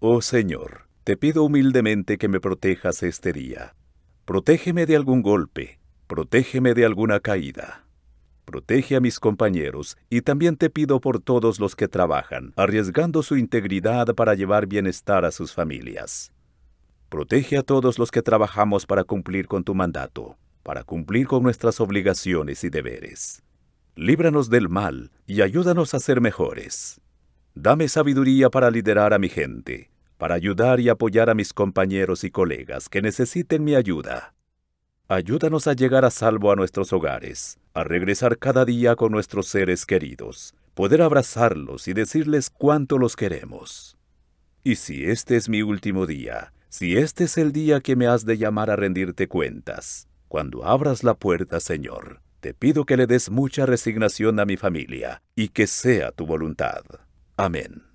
Oh Señor, te pido humildemente que me protejas este día. Protégeme de algún golpe, protégeme de alguna caída. Protege a mis compañeros y también te pido por todos los que trabajan, arriesgando su integridad para llevar bienestar a sus familias. Protege a todos los que trabajamos para cumplir con tu mandato, para cumplir con nuestras obligaciones y deberes. Líbranos del mal y ayúdanos a ser mejores. Dame sabiduría para liderar a mi gente, para ayudar y apoyar a mis compañeros y colegas que necesiten mi ayuda. Ayúdanos a llegar a salvo a nuestros hogares, a regresar cada día con nuestros seres queridos, poder abrazarlos y decirles cuánto los queremos. Y si este es mi último día, si este es el día que me has de llamar a rendirte cuentas, cuando abras la puerta, Señor, te pido que le des mucha resignación a mi familia y que sea tu voluntad. Amén.